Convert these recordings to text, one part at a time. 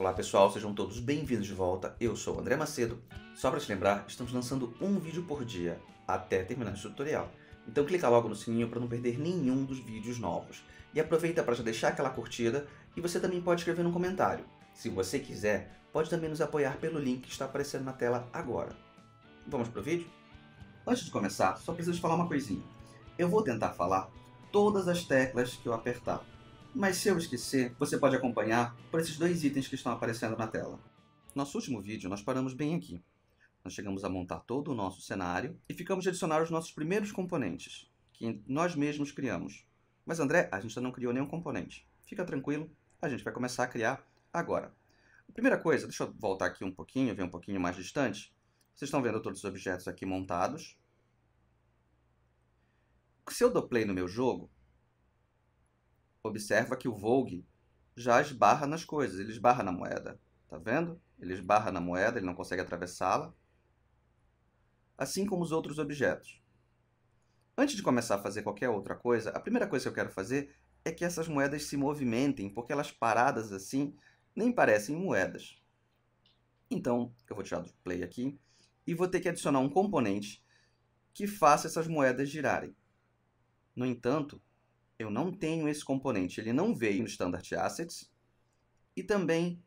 Olá pessoal, sejam todos bem-vindos de volta. Eu sou o André Macedo. Só para te lembrar, estamos lançando um vídeo por dia até terminar esse tutorial. Então clica logo no sininho para não perder nenhum dos vídeos novos. E aproveita para já deixar aquela curtida e você também pode escrever um comentário. Se você quiser, pode também nos apoiar pelo link que está aparecendo na tela agora. Vamos para o vídeo? Antes de começar, só preciso falar uma coisinha. Eu vou tentar falar todas as teclas que eu apertar mas se eu esquecer, você pode acompanhar por esses dois itens que estão aparecendo na tela. Nosso último vídeo, nós paramos bem aqui. Nós chegamos a montar todo o nosso cenário e ficamos a adicionar os nossos primeiros componentes, que nós mesmos criamos. Mas André, a gente ainda não criou nenhum componente. Fica tranquilo, a gente vai começar a criar agora. A primeira coisa, deixa eu voltar aqui um pouquinho, ver um pouquinho mais distante. Vocês estão vendo todos os objetos aqui montados. Se eu dou play no meu jogo, observa que o Vogue já esbarra nas coisas, ele esbarra na moeda. Tá vendo? Ele esbarra na moeda, ele não consegue atravessá-la. Assim como os outros objetos. Antes de começar a fazer qualquer outra coisa, a primeira coisa que eu quero fazer é que essas moedas se movimentem, porque elas paradas assim nem parecem moedas. Então, eu vou tirar do play aqui e vou ter que adicionar um componente que faça essas moedas girarem. No entanto, eu não tenho esse componente. Ele não veio no Standard Assets e também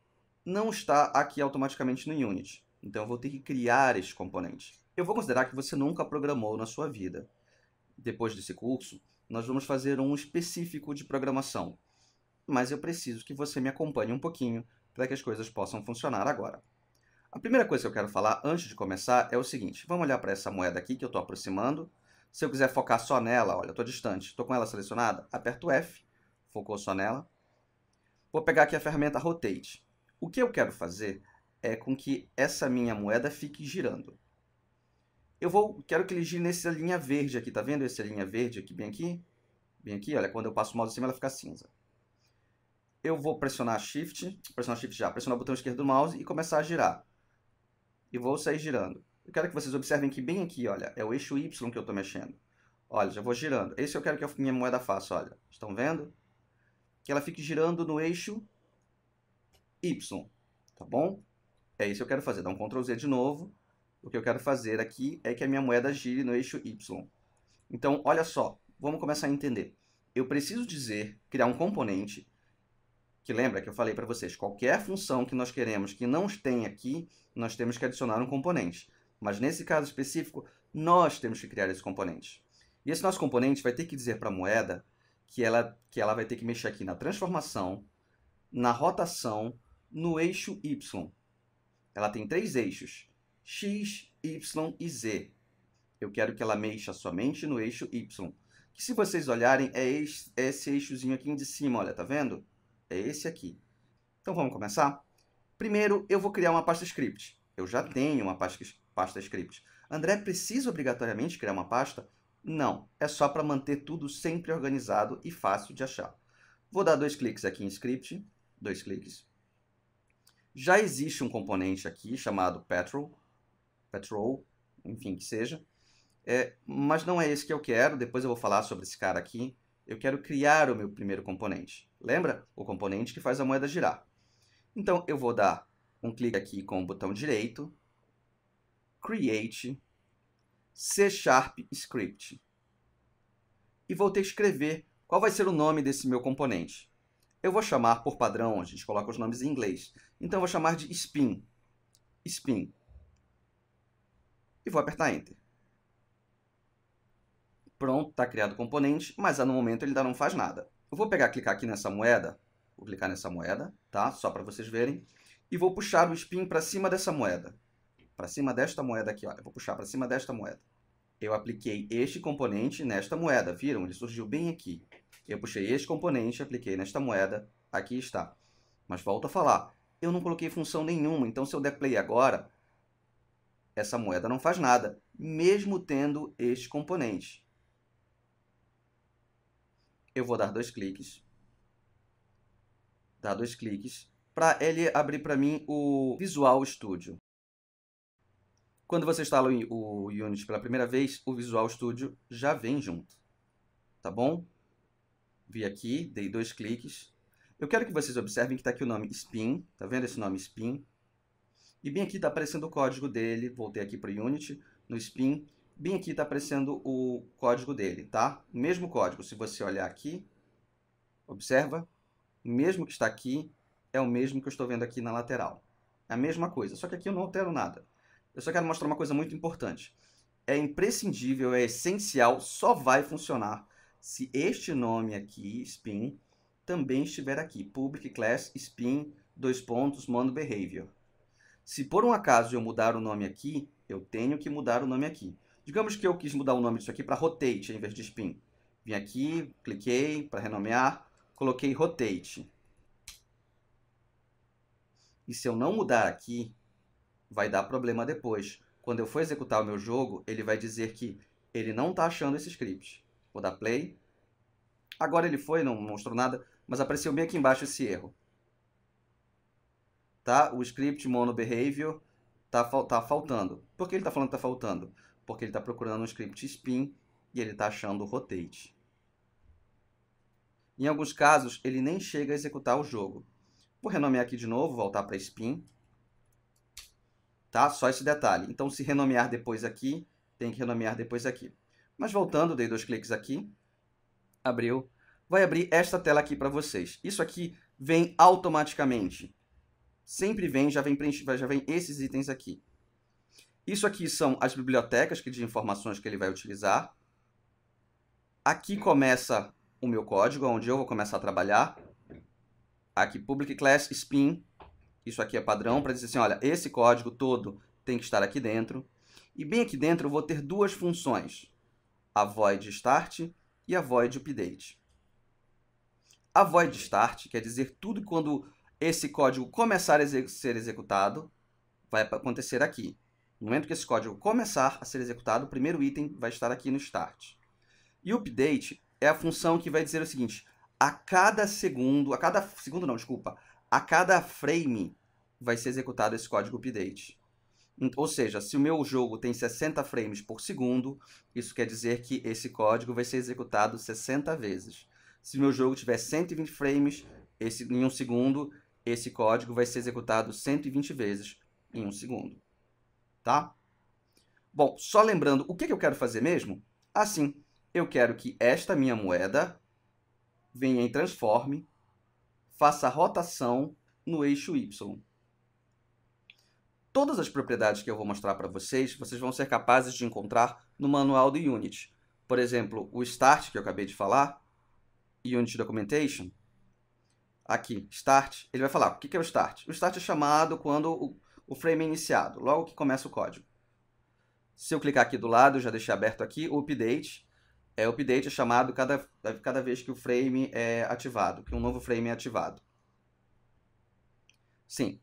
não está aqui automaticamente no Unity. Então eu vou ter que criar este componente. Eu vou considerar que você nunca programou na sua vida. Depois desse curso, nós vamos fazer um específico de programação. Mas eu preciso que você me acompanhe um pouquinho para que as coisas possam funcionar agora. A primeira coisa que eu quero falar antes de começar é o seguinte: vamos olhar para essa moeda aqui que eu estou aproximando se eu quiser focar só nela, olha, eu estou distante, estou com ela selecionada, aperto F, focou só nela. Vou pegar aqui a ferramenta Rotate. O que eu quero fazer é com que essa minha moeda fique girando. Eu vou, quero que ele gire nessa linha verde aqui, tá vendo essa linha verde aqui, bem aqui? Bem aqui, olha, quando eu passo o mouse em cima ela fica cinza. Eu vou pressionar Shift, pressionar Shift já, pressionar o botão esquerdo do mouse e começar a girar. E vou sair girando. Eu quero que vocês observem que bem aqui, olha, é o eixo Y que eu estou mexendo. Olha, já vou girando. Esse eu quero que a minha moeda faça, olha. Estão vendo? Que ela fique girando no eixo Y, tá bom? É isso que eu quero fazer. Dá um Ctrl Z de novo. O que eu quero fazer aqui é que a minha moeda gire no eixo Y. Então, olha só. Vamos começar a entender. Eu preciso dizer, criar um componente, que lembra que eu falei para vocês, qualquer função que nós queremos que não tenha aqui, nós temos que adicionar um componente. Mas nesse caso específico, nós temos que criar esse componente. E esse nosso componente vai ter que dizer para a moeda que ela, que ela vai ter que mexer aqui na transformação, na rotação, no eixo Y. Ela tem três eixos, X, Y e Z. Eu quero que ela mexa somente no eixo Y. Que se vocês olharem, é, é esse eixozinho aqui de cima, olha, tá vendo? É esse aqui. Então vamos começar? Primeiro, eu vou criar uma pasta script. Eu já tenho uma pasta, pasta script. André precisa obrigatoriamente criar uma pasta? Não, é só para manter tudo sempre organizado e fácil de achar. Vou dar dois cliques aqui em script, dois cliques. Já existe um componente aqui chamado petrol, petrol, enfim que seja, é, mas não é esse que eu quero, depois eu vou falar sobre esse cara aqui. Eu quero criar o meu primeiro componente. Lembra? O componente que faz a moeda girar. Então eu vou dar um clique aqui com o botão direito, create C Sharp Script. E vou ter que escrever qual vai ser o nome desse meu componente. Eu vou chamar por padrão, a gente coloca os nomes em inglês. Então eu vou chamar de spin. Spin. E vou apertar enter. Pronto, está criado o componente, mas no momento ele ainda não faz nada. Eu vou pegar, clicar aqui nessa moeda, vou clicar nessa moeda, tá? Só para vocês verem. E vou puxar o spin para cima dessa moeda para cima desta moeda aqui, ó. Eu vou puxar para cima desta moeda. Eu apliquei este componente nesta moeda, viram? Ele surgiu bem aqui. Eu puxei este componente, apliquei nesta moeda, aqui está. Mas volto a falar, eu não coloquei função nenhuma, então se eu der play agora, essa moeda não faz nada, mesmo tendo este componente. Eu vou dar dois cliques. Dar dois cliques para ele abrir para mim o Visual Studio. Quando você instala o Unity pela primeira vez, o Visual Studio já vem junto. Tá bom? Vi aqui, dei dois cliques. Eu quero que vocês observem que está aqui o nome Spin. Tá vendo esse nome Spin? E bem aqui está aparecendo o código dele. Voltei aqui para o Unity, no Spin. Bem aqui está aparecendo o código dele, tá? O mesmo código. Se você olhar aqui, observa, o mesmo que está aqui é o mesmo que eu estou vendo aqui na lateral. É a mesma coisa, só que aqui eu não altero nada eu só quero mostrar uma coisa muito importante. É imprescindível, é essencial, só vai funcionar se este nome aqui, spin, também estiver aqui. Public class spin, dois pontos, mono behavior. Se por um acaso eu mudar o nome aqui, eu tenho que mudar o nome aqui. Digamos que eu quis mudar o nome disso aqui para rotate em vez de spin. Vim aqui, cliquei para renomear, coloquei rotate. E se eu não mudar aqui, vai dar problema depois. Quando eu for executar o meu jogo, ele vai dizer que ele não está achando esse script. Vou dar play. Agora ele foi, não mostrou nada, mas apareceu bem aqui embaixo esse erro. Tá? O script mono behavior tá, tá faltando. Por que ele está falando que está faltando? Porque ele está procurando um script spin e ele está achando rotate. Em alguns casos, ele nem chega a executar o jogo. Vou renomear aqui de novo, voltar para spin tá? Só esse detalhe. Então, se renomear depois aqui, tem que renomear depois aqui. Mas voltando, dei dois cliques aqui, abriu, vai abrir esta tela aqui para vocês. Isso aqui vem automaticamente. Sempre vem, já vem, já vem esses itens aqui. Isso aqui são as bibliotecas que de informações que ele vai utilizar. Aqui começa o meu código, onde eu vou começar a trabalhar. Aqui, Public Class Spin isso aqui é padrão para dizer assim, olha, esse código todo tem que estar aqui dentro. E bem aqui dentro eu vou ter duas funções, a void start e a void update. A void start quer dizer tudo quando esse código começar a ser executado, vai acontecer aqui. No momento que esse código começar a ser executado, o primeiro item vai estar aqui no start. E update é a função que vai dizer o seguinte, a cada segundo, a cada segundo não, desculpa, a cada frame vai ser executado esse código update. Hum, ou seja, se o meu jogo tem 60 frames por segundo, isso quer dizer que esse código vai ser executado 60 vezes. Se o meu jogo tiver 120 frames esse, em um segundo, esse código vai ser executado 120 vezes em um segundo. Tá? Bom, só lembrando, o que, que eu quero fazer mesmo? Assim, eu quero que esta minha moeda venha em transforme faça rotação no eixo Y. Todas as propriedades que eu vou mostrar para vocês, vocês vão ser capazes de encontrar no manual do Unity. Por exemplo, o Start, que eu acabei de falar, Unity Documentation, aqui, Start, ele vai falar o que é o Start. O Start é chamado quando o frame é iniciado, logo que começa o código. Se eu clicar aqui do lado, já deixei aberto aqui, o Update, é, update é chamado cada, cada vez que o frame é ativado, que um novo frame é ativado. Sim.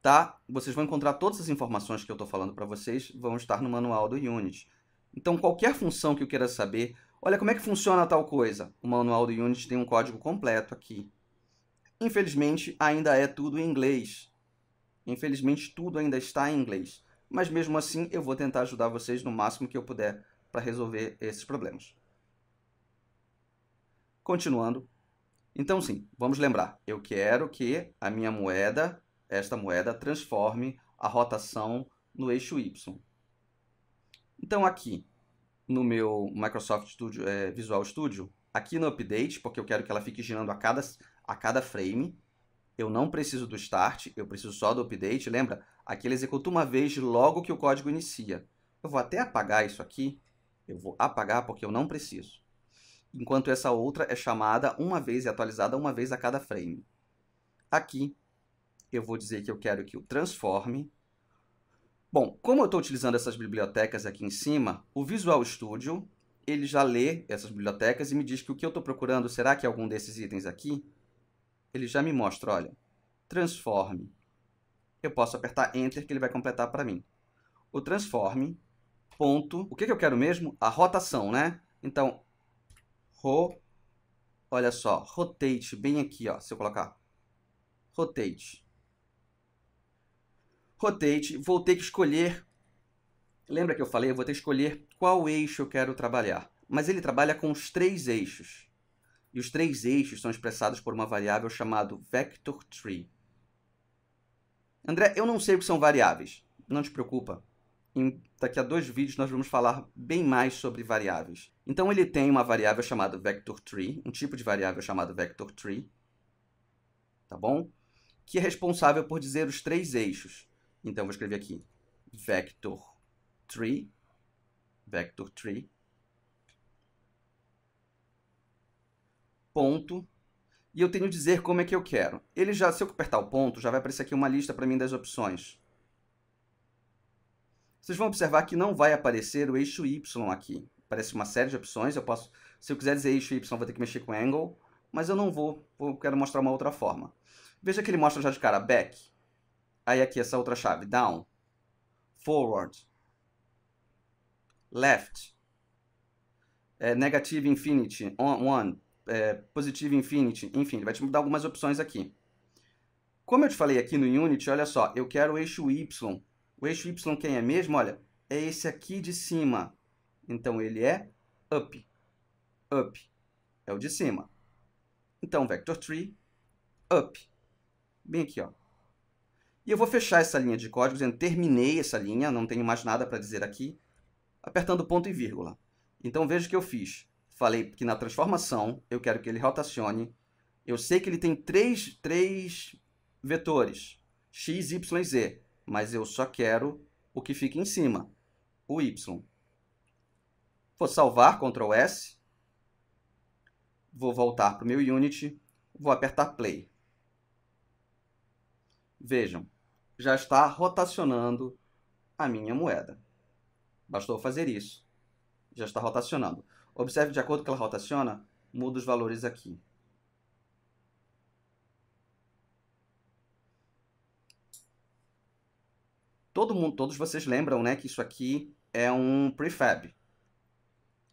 Tá? Vocês vão encontrar todas as informações que eu estou falando para vocês, vão estar no manual do Unity. Então, qualquer função que eu queira saber, olha como é que funciona tal coisa. O manual do Unity tem um código completo aqui. Infelizmente, ainda é tudo em inglês. Infelizmente, tudo ainda está em inglês. Mas mesmo assim, eu vou tentar ajudar vocês no máximo que eu puder para resolver esses problemas. Continuando, então sim, vamos lembrar, eu quero que a minha moeda, esta moeda, transforme a rotação no eixo Y. Então aqui, no meu Microsoft Studio, é, Visual Studio, aqui no Update, porque eu quero que ela fique girando a cada, a cada frame, eu não preciso do Start, eu preciso só do Update, lembra? Aqui ele executa uma vez logo que o código inicia. Eu vou até apagar isso aqui, eu vou apagar porque eu não preciso. Enquanto essa outra é chamada uma vez e atualizada uma vez a cada frame. Aqui, eu vou dizer que eu quero que o transforme. Bom, como eu estou utilizando essas bibliotecas aqui em cima, o Visual Studio ele já lê essas bibliotecas e me diz que o que eu estou procurando, será que é algum desses itens aqui? Ele já me mostra, olha, transforme. Eu posso apertar Enter que ele vai completar para mim. O transforme ponto. O que, que eu quero mesmo? A rotação, né? Então, ro, olha só, rotate bem aqui, ó. Se eu colocar rotate, rotate, vou ter que escolher. Lembra que eu falei? Eu vou ter que escolher qual eixo eu quero trabalhar. Mas ele trabalha com os três eixos. E os três eixos são expressados por uma variável chamada vector tree. André, eu não sei o que são variáveis. Não te preocupa. Em, daqui a dois vídeos nós vamos falar bem mais sobre variáveis. Então ele tem uma variável chamada vector tree, um tipo de variável chamado vector tree, tá bom? Que é responsável por dizer os três eixos. Então vou escrever aqui vector tree, vector tree, ponto, e eu tenho que dizer como é que eu quero. Ele já, se eu apertar o ponto, já vai aparecer aqui uma lista para mim das opções. Vocês vão observar que não vai aparecer o eixo Y aqui. Aparece uma série de opções. Eu posso, se eu quiser dizer eixo Y, vou ter que mexer com angle, mas eu não vou, eu quero mostrar uma outra forma. Veja que ele mostra já de cara back. Aí aqui essa outra chave, down, forward, left, é, negative infinity, on, one, é, positive infinity, enfim, ele vai te dar algumas opções aqui. Como eu te falei aqui no Unity, olha só, eu quero o eixo Y o eixo y quem é mesmo? Olha, é esse aqui de cima. Então, ele é up. Up é o de cima. Então, vector 3, up. Bem aqui, ó. E eu vou fechar essa linha de código dizendo terminei essa linha, não tenho mais nada para dizer aqui, apertando ponto e vírgula. Então, veja o que eu fiz. Falei que na transformação eu quero que ele rotacione. Eu sei que ele tem três, três vetores, x, y e z mas eu só quero o que fica em cima, o Y. Vou salvar, Ctrl S. Vou voltar para o meu Unity, vou apertar Play. Vejam, já está rotacionando a minha moeda. Bastou fazer isso. Já está rotacionando. Observe de acordo com que ela rotaciona, muda os valores aqui. todo mundo, todos vocês lembram, né, que isso aqui é um prefab.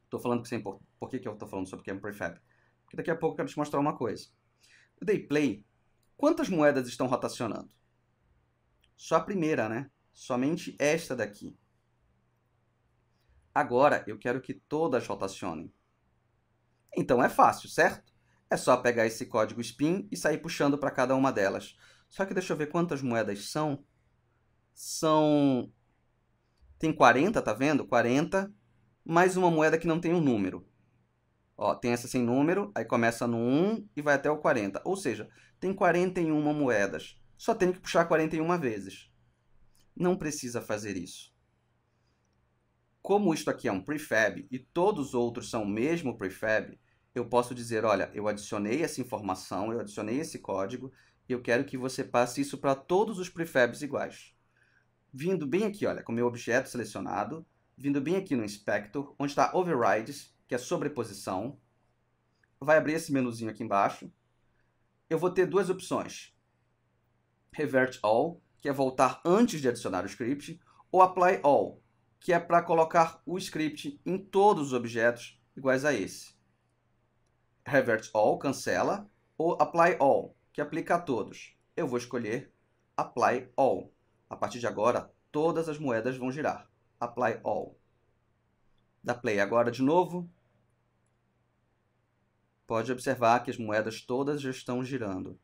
Estou falando que é por, por que, que eu estou falando sobre o que é um prefab? Porque daqui a pouco eu quero te mostrar uma coisa. Eu dei play. Quantas moedas estão rotacionando? Só a primeira, né? Somente esta daqui. Agora eu quero que todas rotacionem. Então é fácil, certo? É só pegar esse código SPIN e sair puxando para cada uma delas. Só que deixa eu ver quantas moedas são são. Tem 40, tá vendo? 40, mais uma moeda que não tem um número. Ó, tem essa sem número, aí começa no 1 e vai até o 40. Ou seja, tem 41 moedas. Só tem que puxar 41 vezes. Não precisa fazer isso. Como isto aqui é um prefab e todos os outros são o mesmo prefab, eu posso dizer, olha, eu adicionei essa informação, eu adicionei esse código, e eu quero que você passe isso para todos os prefabs iguais vindo bem aqui, olha, com o meu objeto selecionado, vindo bem aqui no Inspector, onde está Overrides, que é sobreposição. Vai abrir esse menuzinho aqui embaixo. Eu vou ter duas opções. Revert All, que é voltar antes de adicionar o script, ou Apply All, que é para colocar o script em todos os objetos iguais a esse. Revert All, cancela, ou Apply All, que aplica a todos. Eu vou escolher Apply All. A partir de agora, todas as moedas vão girar. Apply all. Dá play agora de novo. Pode observar que as moedas todas já estão girando.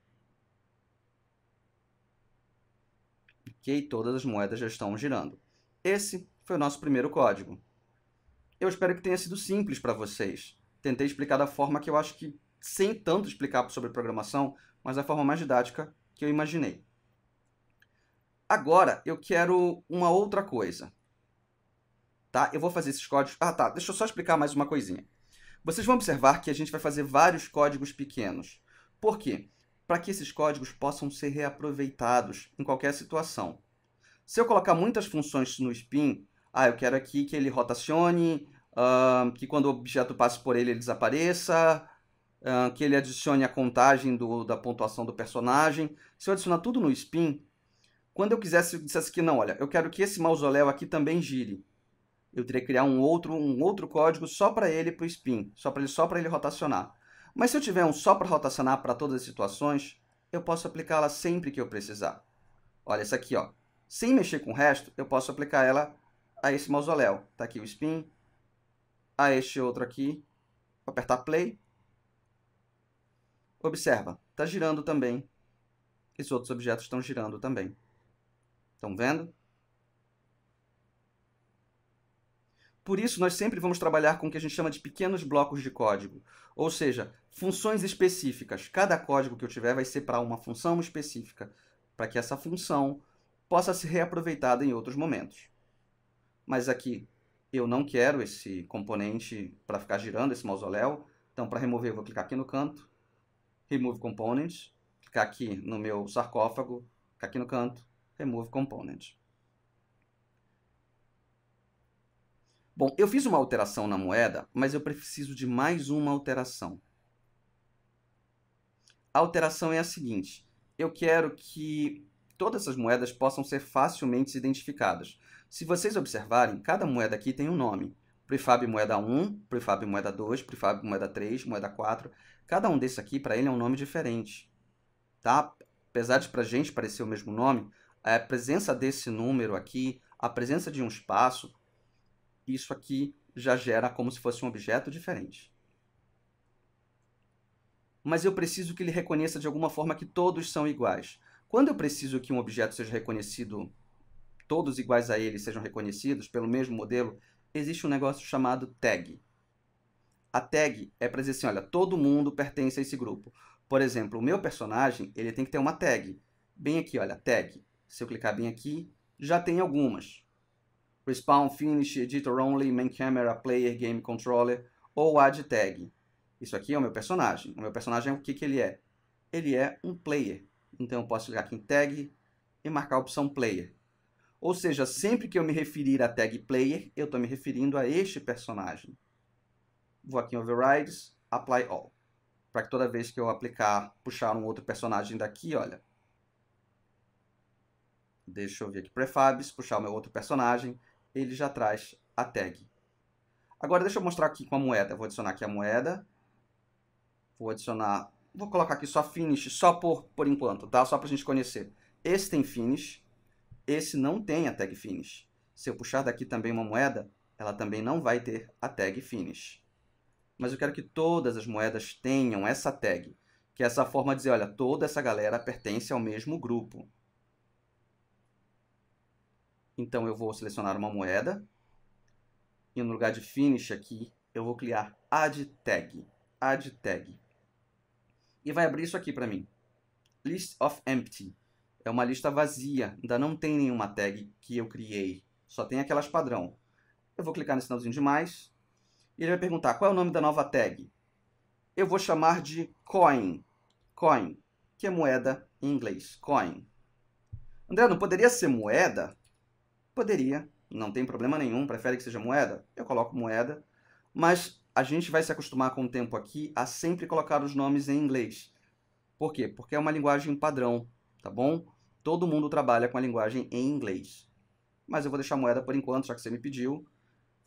Ok? Todas as moedas já estão girando. Esse foi o nosso primeiro código. Eu espero que tenha sido simples para vocês. Tentei explicar da forma que eu acho que, sem tanto explicar sobre programação, mas da forma mais didática que eu imaginei. Agora eu quero uma outra coisa. Tá? Eu vou fazer esses códigos. Ah, tá. Deixa eu só explicar mais uma coisinha. Vocês vão observar que a gente vai fazer vários códigos pequenos. Por quê? Para que esses códigos possam ser reaproveitados em qualquer situação. Se eu colocar muitas funções no spin, ah, eu quero aqui que ele rotacione, uh, que quando o objeto passe por ele, ele desapareça, uh, que ele adicione a contagem do, da pontuação do personagem. Se eu adicionar tudo no spin, quando eu quisesse, eu dissesse que não, olha, eu quero que esse mausoléu aqui também gire. Eu teria que criar um outro, um outro código só para ele para o spin, só para ele, só ele rotacionar. Mas se eu tiver um só para rotacionar para todas as situações, eu posso aplicá-la sempre que eu precisar. Olha essa aqui, ó. Sem mexer com o resto, eu posso aplicar ela a esse mausoléu. Tá aqui o spin, a este outro aqui. Vou apertar play. Observa, está girando também. Esses outros objetos estão girando também. Estão vendo? Por isso, nós sempre vamos trabalhar com o que a gente chama de pequenos blocos de código, ou seja, funções específicas. Cada código que eu tiver vai ser para uma função específica, para que essa função possa ser reaproveitada em outros momentos. Mas aqui eu não quero esse componente para ficar girando esse mausoléu, então para remover eu vou clicar aqui no canto, Remove Components, clicar aqui no meu sarcófago, clicar aqui no canto, remove component. Bom, eu fiz uma alteração na moeda, mas eu preciso de mais uma alteração. A alteração é a seguinte: eu quero que todas essas moedas possam ser facilmente identificadas. Se vocês observarem, cada moeda aqui tem um nome. Prefab moeda 1, prefab moeda 2, prefab moeda 3, moeda 4. Cada um desses aqui, para ele, é um nome diferente. Tá? Apesar de para a gente parecer o mesmo nome, a presença desse número aqui, a presença de um espaço, isso aqui já gera como se fosse um objeto diferente. Mas eu preciso que ele reconheça de alguma forma que todos são iguais. Quando eu preciso que um objeto seja reconhecido, todos iguais a ele sejam reconhecidos pelo mesmo modelo, existe um negócio chamado tag. A tag é para dizer assim, olha, todo mundo pertence a esse grupo. Por exemplo, o meu personagem, ele tem que ter uma tag. Bem aqui, olha, tag se eu clicar bem aqui, já tem algumas. Respawn, Finish, Editor Only, Main Camera, Player, Game Controller ou Add Tag. Isso aqui é o meu personagem. O meu personagem, o que, que ele é? Ele é um player. Então eu posso clicar aqui em Tag e marcar a opção Player. Ou seja, sempre que eu me referir a Tag Player, eu estou me referindo a este personagem. Vou aqui em Overrides, Apply All. Para que toda vez que eu aplicar, puxar um outro personagem daqui, olha, Deixa eu ver aqui prefabs, puxar o meu outro personagem, ele já traz a tag. Agora deixa eu mostrar aqui com a moeda, vou adicionar aqui a moeda, vou adicionar, vou colocar aqui só finish, só por, por enquanto, tá? Só pra gente conhecer. Esse tem finish, esse não tem a tag finish. Se eu puxar daqui também uma moeda, ela também não vai ter a tag finish. Mas eu quero que todas as moedas tenham essa tag, que é essa forma de dizer, olha, toda essa galera pertence ao mesmo grupo. Então eu vou selecionar uma moeda e no lugar de finish aqui eu vou criar add tag, add tag. E vai abrir isso aqui para mim. List of empty. É uma lista vazia, ainda não tem nenhuma tag que eu criei, só tem aquelas padrão. Eu vou clicar nesse sinalzinho de mais e ele vai perguntar qual é o nome da nova tag. Eu vou chamar de coin, coin, que é moeda em inglês, coin. André, não poderia ser moeda? Poderia, não tem problema nenhum, prefere que seja moeda? Eu coloco moeda, mas a gente vai se acostumar com o tempo aqui a sempre colocar os nomes em inglês. Por quê? Porque é uma linguagem padrão, tá bom? Todo mundo trabalha com a linguagem em inglês. Mas eu vou deixar moeda por enquanto, já que você me pediu.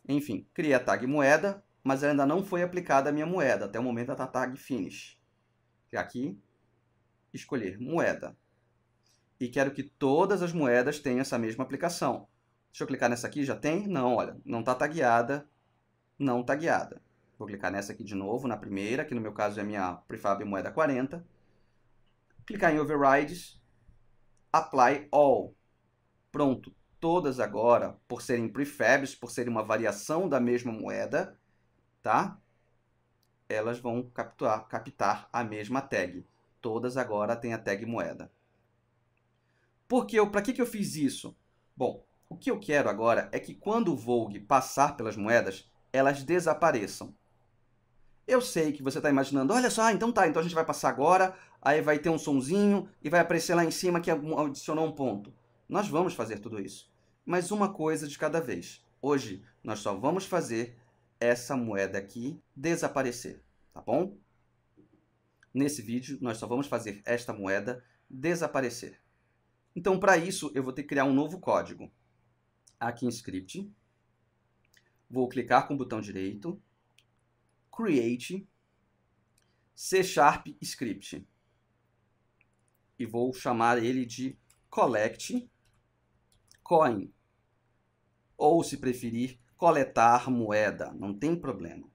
Enfim, criei a tag moeda, mas ainda não foi aplicada a minha moeda. Até o momento está a tag finish. Aqui, escolher moeda. E quero que todas as moedas tenham essa mesma aplicação. Deixa eu clicar nessa aqui, já tem? Não, olha, não está tagueada, não tagueada. Vou clicar nessa aqui de novo, na primeira, que no meu caso é a minha prefab moeda 40. Clicar em Overrides, Apply All. Pronto, todas agora, por serem prefabs, por serem uma variação da mesma moeda, tá? Elas vão captuar, captar a mesma tag. Todas agora têm a tag moeda. Por que eu, para que, que eu fiz isso? Bom, o que eu quero agora é que quando o Vogue passar pelas moedas, elas desapareçam. Eu sei que você está imaginando, olha só, então tá, então a gente vai passar agora, aí vai ter um sonzinho e vai aparecer lá em cima que adicionou um ponto. Nós vamos fazer tudo isso, mas uma coisa de cada vez. Hoje nós só vamos fazer essa moeda aqui desaparecer, tá bom? Nesse vídeo nós só vamos fazer esta moeda desaparecer. Então para isso eu vou ter que criar um novo código aqui em Script, vou clicar com o botão direito, Create, C Sharp Script. E vou chamar ele de Collect Coin. Ou, se preferir, coletar moeda, não tem problema.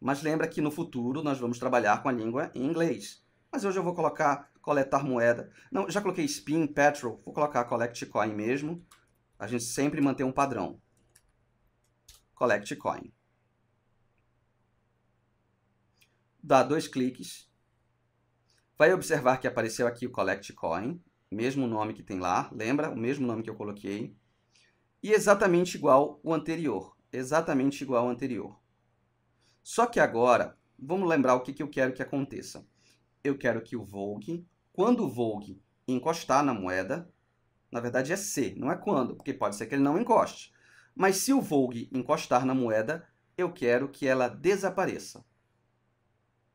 Mas lembra que no futuro nós vamos trabalhar com a língua em inglês. Mas hoje eu vou colocar coletar moeda. Não, já coloquei spin, petrol, vou colocar collect coin mesmo a gente sempre mantém um padrão. Collect coin. Dá dois cliques. Vai observar que apareceu aqui o Collect Coin, mesmo nome que tem lá, lembra? O mesmo nome que eu coloquei. E exatamente igual o anterior. Exatamente igual ao anterior. Só que agora, vamos lembrar o que, que eu quero que aconteça. Eu quero que o Vogue, quando o Vogue encostar na moeda, na verdade é se, não é quando, porque pode ser que ele não encoste. Mas se o Vogue encostar na moeda, eu quero que ela desapareça.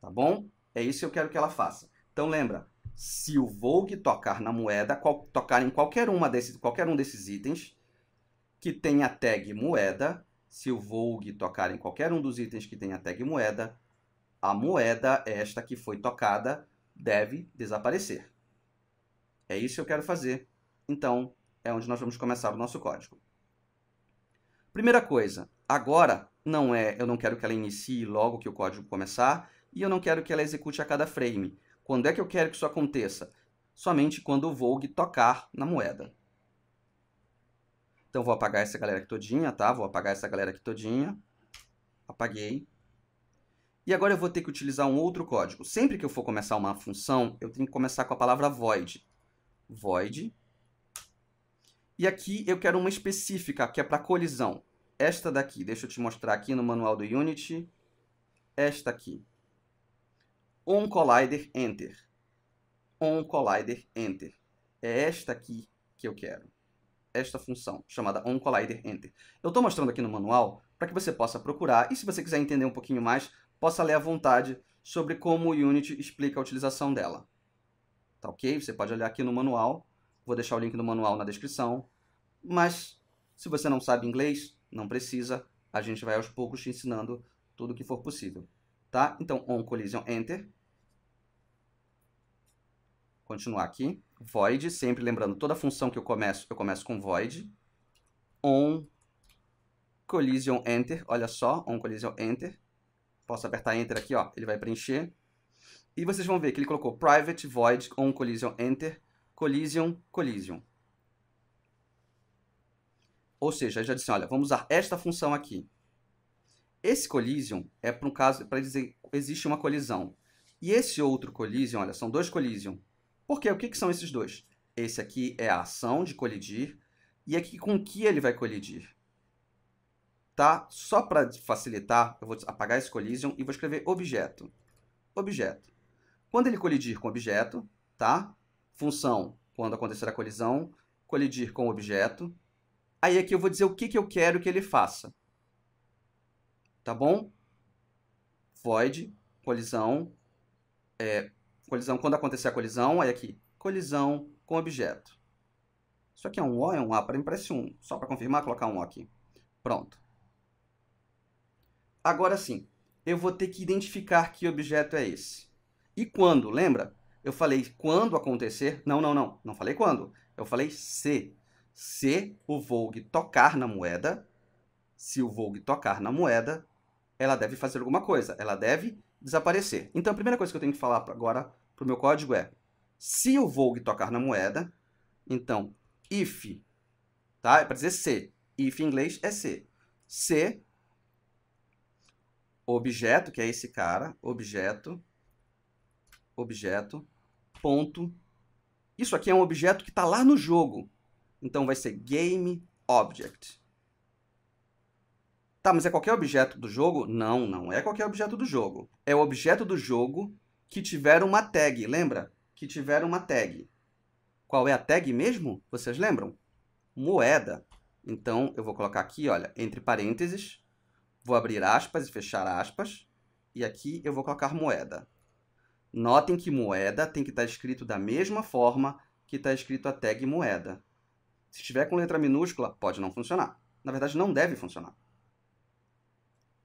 Tá bom? É isso que eu quero que ela faça. Então lembra, se o Vogue tocar na moeda, qual, tocar em qualquer, uma desse, qualquer um desses itens que tem a tag moeda, se o Vogue tocar em qualquer um dos itens que tem a tag moeda, a moeda, esta que foi tocada, deve desaparecer. É isso que eu quero fazer então, é onde nós vamos começar o nosso código. Primeira coisa, agora não é, eu não quero que ela inicie logo que o código começar e eu não quero que ela execute a cada frame. Quando é que eu quero que isso aconteça? Somente quando o Vogue tocar na moeda. Então vou apagar essa galera aqui todinha, tá? Vou apagar essa galera aqui todinha. Apaguei. E agora eu vou ter que utilizar um outro código. Sempre que eu for começar uma função, eu tenho que começar com a palavra void. Void e aqui eu quero uma específica, que é para colisão. Esta daqui, deixa eu te mostrar aqui no manual do Unity. Esta aqui. On Collider Enter. On Collider Enter. É esta aqui que eu quero. Esta função, chamada On Collider Enter. Eu estou mostrando aqui no manual para que você possa procurar e se você quiser entender um pouquinho mais, possa ler à vontade sobre como o Unity explica a utilização dela. Tá ok? Você pode olhar aqui no manual Vou deixar o link do manual na descrição. Mas se você não sabe inglês, não precisa. A gente vai aos poucos te ensinando tudo o que for possível. Tá? Então, on collision, enter. Continuar aqui. Void, sempre lembrando, toda função que eu começo, eu começo com void. On collision, enter. Olha só, on collision, enter. Posso apertar enter aqui, ó. Ele vai preencher. E vocês vão ver que ele colocou private void on collision enter collision, collision. Ou seja, eu já disse, olha, vamos usar esta função aqui. Esse collision é para um caso para dizer existe uma colisão. E esse outro collision, olha, são dois collision. Por quê? O que, que são esses dois? Esse aqui é a ação de colidir e aqui com que ele vai colidir. Tá? Só para facilitar, eu vou apagar esse collision e vou escrever objeto. Objeto. Quando ele colidir com objeto, tá? Função, quando acontecer a colisão, colidir com o objeto. Aí aqui eu vou dizer o que, que eu quero que ele faça. Tá bom? Void, colisão, é, colisão quando acontecer a colisão, aí aqui, colisão com objeto. Isso aqui é um O, é um A, para parece um. Só para confirmar, colocar um O aqui. Pronto. Agora sim, eu vou ter que identificar que objeto é esse. E quando, lembra? Eu falei quando acontecer. Não, não, não. Não falei quando. Eu falei se. Se o Vogue tocar na moeda, se o Vogue tocar na moeda, ela deve fazer alguma coisa. Ela deve desaparecer. Então a primeira coisa que eu tenho que falar agora para o meu código é: se o Vogue tocar na moeda, então if, tá? É para dizer se. If em inglês é se. Se objeto, que é esse cara, objeto, objeto ponto. Isso aqui é um objeto que está lá no jogo. Então vai ser game object. Tá, mas é qualquer objeto do jogo? Não, não é qualquer objeto do jogo. É o objeto do jogo que tiver uma tag, lembra? Que tiver uma tag. Qual é a tag mesmo? Vocês lembram? Moeda. Então, eu vou colocar aqui, olha, entre parênteses, vou abrir aspas e fechar aspas, e aqui eu vou colocar moeda. Notem que moeda tem que estar escrito da mesma forma que está escrito a tag moeda. Se estiver com letra minúscula, pode não funcionar. Na verdade, não deve funcionar.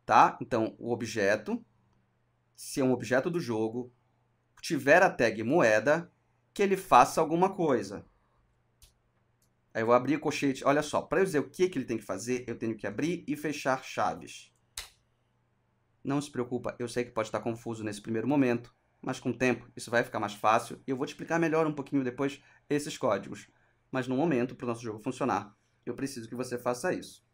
Tá? Então, o objeto, se é um objeto do jogo, tiver a tag moeda, que ele faça alguma coisa. Aí eu abri abrir o colchete. Olha só, para eu dizer o que, que ele tem que fazer, eu tenho que abrir e fechar chaves. Não se preocupa, eu sei que pode estar confuso nesse primeiro momento mas com o tempo isso vai ficar mais fácil e eu vou te explicar melhor um pouquinho depois esses códigos. Mas no momento, para o nosso jogo funcionar, eu preciso que você faça isso.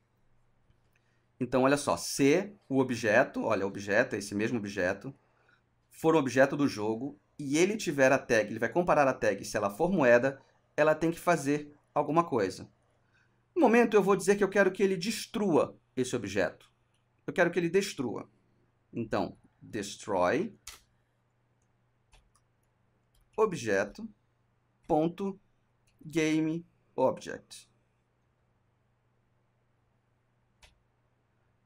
Então, olha só, se o objeto, olha, o objeto é esse mesmo objeto, for um objeto do jogo e ele tiver a tag, ele vai comparar a tag, se ela for moeda, ela tem que fazer alguma coisa. No momento, eu vou dizer que eu quero que ele destrua esse objeto. Eu quero que ele destrua. Então, destroy objeto ponto game object.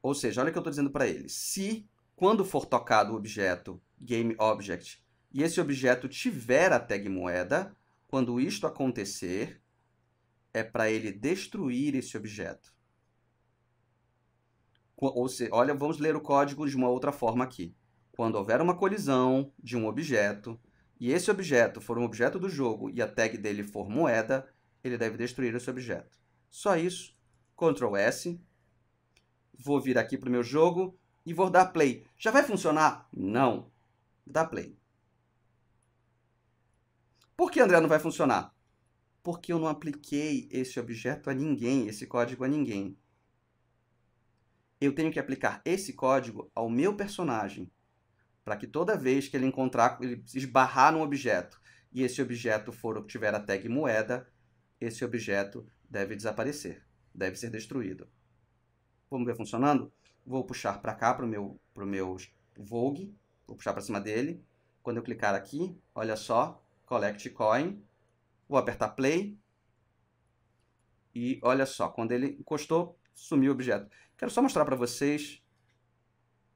Ou seja, olha o que eu estou dizendo para ele. Se, quando for tocado o objeto game object e esse objeto tiver a tag moeda, quando isto acontecer, é para ele destruir esse objeto. Ou seja, olha, vamos ler o código de uma outra forma aqui. Quando houver uma colisão de um objeto e esse objeto for um objeto do jogo e a tag dele for moeda, ele deve destruir esse objeto. Só isso. Ctrl S. Vou vir aqui para o meu jogo e vou dar play. Já vai funcionar? Não. Dá play. Por que, André, não vai funcionar? Porque eu não apliquei esse objeto a ninguém, esse código a ninguém. Eu tenho que aplicar esse código ao meu personagem para que toda vez que ele encontrar, ele esbarrar num objeto e esse objeto for tiver a tag moeda, esse objeto deve desaparecer, deve ser destruído. Vamos ver funcionando? Vou puxar para cá para o meu, pro meu Vogue, vou puxar para cima dele. Quando eu clicar aqui, olha só, Collect Coin, vou apertar Play, e olha só, quando ele encostou, sumiu o objeto. Quero só mostrar para vocês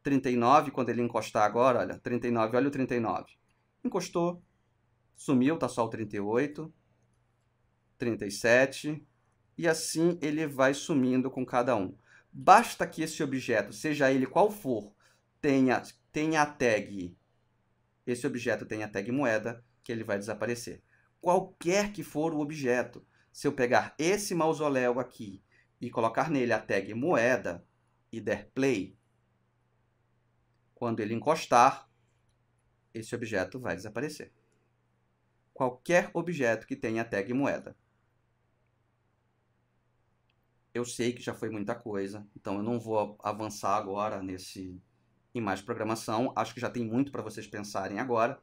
39, quando ele encostar agora, olha, 39, olha o 39. Encostou, sumiu, tá só o 38, 37, e assim ele vai sumindo com cada um. Basta que esse objeto, seja ele qual for, tenha, tenha a tag, esse objeto tenha a tag moeda, que ele vai desaparecer. Qualquer que for o objeto, se eu pegar esse mausoléu aqui e colocar nele a tag moeda e der play, quando ele encostar, esse objeto vai desaparecer. Qualquer objeto que tenha a tag moeda. Eu sei que já foi muita coisa, então eu não vou avançar agora nesse em mais programação. Acho que já tem muito para vocês pensarem agora.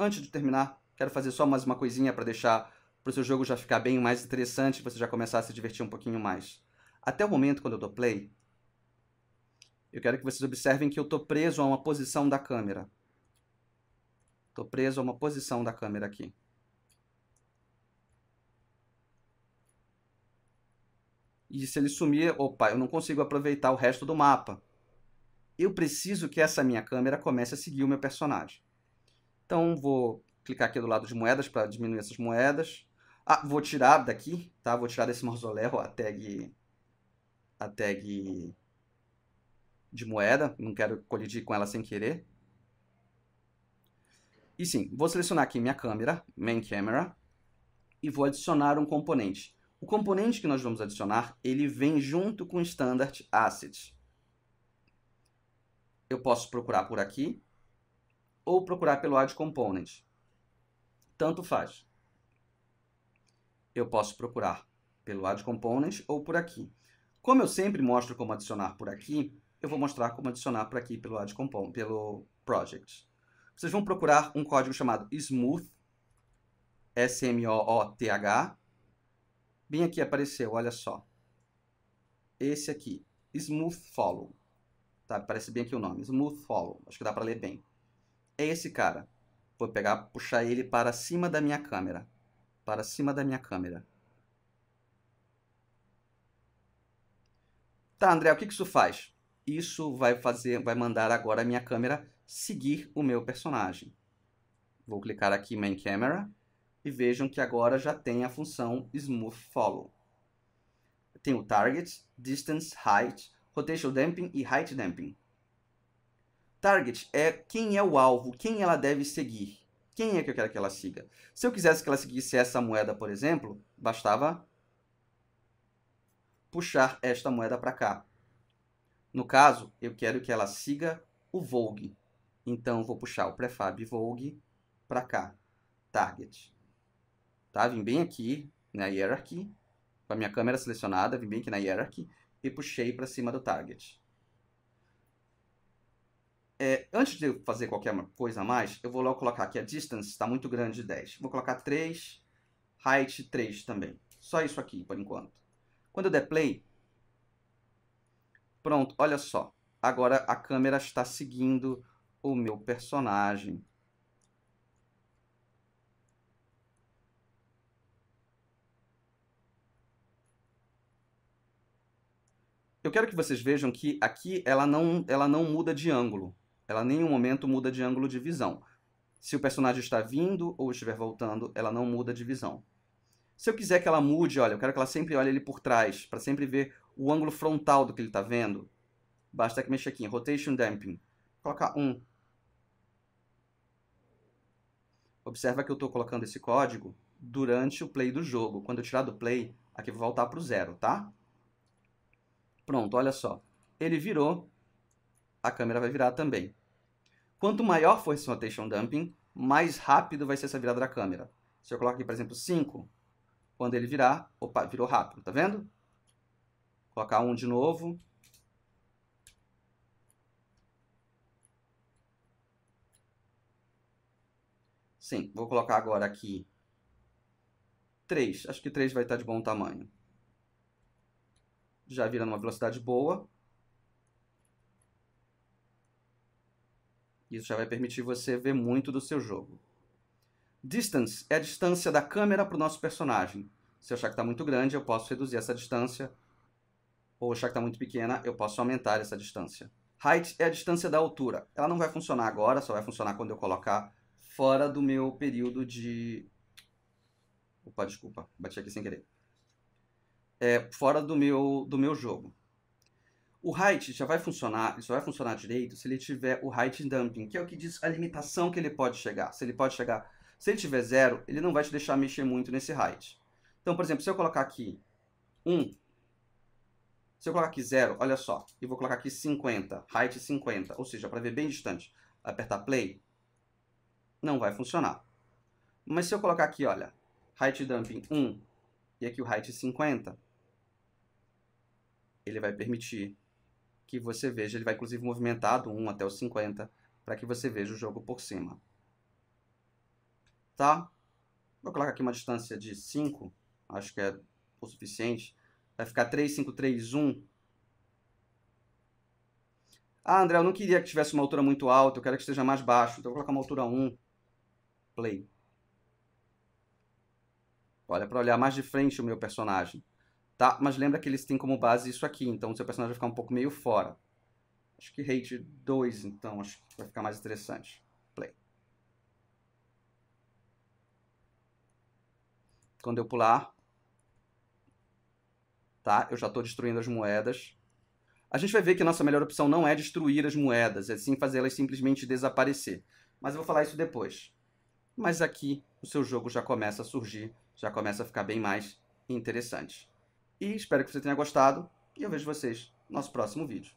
Antes de terminar, quero fazer só mais uma coisinha para deixar para o seu jogo já ficar bem mais interessante, você já começar a se divertir um pouquinho mais. Até o momento, quando eu dou play, eu quero que vocês observem que eu estou preso a uma posição da câmera. Estou preso a uma posição da câmera aqui. E se ele sumir, opa, eu não consigo aproveitar o resto do mapa. Eu preciso que essa minha câmera comece a seguir o meu personagem. Então vou clicar aqui do lado de moedas para diminuir essas moedas. Ah, vou tirar daqui, tá? Vou tirar desse mausoléu a tag a tag de moeda, não quero colidir com ela sem querer. E sim, vou selecionar aqui minha câmera, Main Camera, e vou adicionar um componente. O componente que nós vamos adicionar, ele vem junto com o Standard Asset. Eu posso procurar por aqui, ou procurar pelo Add Component. Tanto faz. Eu posso procurar pelo Add Component ou por aqui. Como eu sempre mostro como adicionar por aqui, eu vou mostrar como adicionar para aqui pelo add component, pelo project. Vocês vão procurar um código chamado smooth, S-M-O-O-T-H. Bem aqui apareceu, olha só. Esse aqui, smooth follow. Tá, parece bem aqui o nome, smooth follow. Acho que dá para ler bem. É esse cara. Vou pegar, puxar ele para cima da minha câmera. Para cima da minha câmera. Tá, André, o que, que isso faz? Isso vai fazer, vai mandar agora a minha câmera seguir o meu personagem. Vou clicar aqui Main Camera e vejam que agora já tem a função Smooth Follow. Tem o Target, Distance, Height, Rotation Damping e Height Damping. Target é quem é o alvo, quem ela deve seguir. Quem é que eu quero que ela siga? Se eu quisesse que ela seguisse essa moeda, por exemplo, bastava puxar esta moeda para cá. No caso, eu quero que ela siga o Vogue. Então, vou puxar o prefab Vogue para cá, Target. Tá? Vim bem aqui na Hierarchy, com a minha câmera selecionada, vim bem aqui na Hierarchy e puxei para cima do Target. É, antes de eu fazer qualquer coisa a mais, eu vou logo colocar aqui a distance, está muito grande de 10. Vou colocar 3, height 3 também. Só isso aqui, por enquanto. Quando eu der play, Pronto, olha só. Agora a câmera está seguindo o meu personagem. Eu quero que vocês vejam que aqui ela não, ela não muda de ângulo. Ela em nenhum momento muda de ângulo de visão. Se o personagem está vindo ou estiver voltando, ela não muda de visão. Se eu quiser que ela mude, olha, eu quero que ela sempre olhe ele por trás, para sempre ver o ângulo frontal do que ele está vendo. Basta que mexer aqui em Rotation Damping. Colocar 1. Um. Observa que eu estou colocando esse código durante o play do jogo. Quando eu tirar do play, aqui vou voltar para o zero, tá? Pronto, olha só. Ele virou, a câmera vai virar também. Quanto maior for esse rotation dumping, mais rápido vai ser essa virada da câmera. Se eu coloco aqui, por exemplo, 5, quando ele virar, opa, virou rápido, tá vendo? Colocar um de novo. Sim, vou colocar agora aqui três. Acho que três vai estar de bom tamanho. Já vira numa velocidade boa. Isso já vai permitir você ver muito do seu jogo. Distance é a distância da câmera para o nosso personagem. Se eu achar que está muito grande, eu posso reduzir essa distância ou achar que está muito pequena, eu posso aumentar essa distância. Height é a distância da altura. Ela não vai funcionar agora, só vai funcionar quando eu colocar fora do meu período de... Opa, desculpa, bati aqui sem querer. É, fora do meu, do meu jogo. O height já vai funcionar, só vai funcionar direito se ele tiver o height dumping, que é o que diz a limitação que ele pode chegar. Se ele pode chegar, se ele tiver zero, ele não vai te deixar mexer muito nesse height. Então, por exemplo, se eu colocar aqui 1, um, se eu colocar aqui 0, olha só, e vou colocar aqui 50, height 50, ou seja, para ver bem distante, apertar play, não vai funcionar. Mas se eu colocar aqui, olha, height dumping 1 e aqui o height 50, ele vai permitir que você veja, ele vai inclusive movimentar do 1 até o 50, para que você veja o jogo por cima. Tá? Vou colocar aqui uma distância de 5, acho que é o suficiente. Vai ficar 3-5-3-1. Ah, André, eu não queria que tivesse uma altura muito alta, eu quero que esteja mais baixo. Então eu vou colocar uma altura 1. Play. Olha, para olhar mais de frente o meu personagem. Tá? Mas lembra que eles têm como base isso aqui, então o seu personagem vai ficar um pouco meio fora. Acho que rate 2, então, acho que vai ficar mais interessante. Play. Quando eu pular, tá? Eu já estou destruindo as moedas. A gente vai ver que a nossa melhor opção não é destruir as moedas, é sim fazê-las simplesmente desaparecer. Mas eu vou falar isso depois. Mas aqui o seu jogo já começa a surgir, já começa a ficar bem mais interessante. E espero que você tenha gostado e eu vejo vocês no nosso próximo vídeo.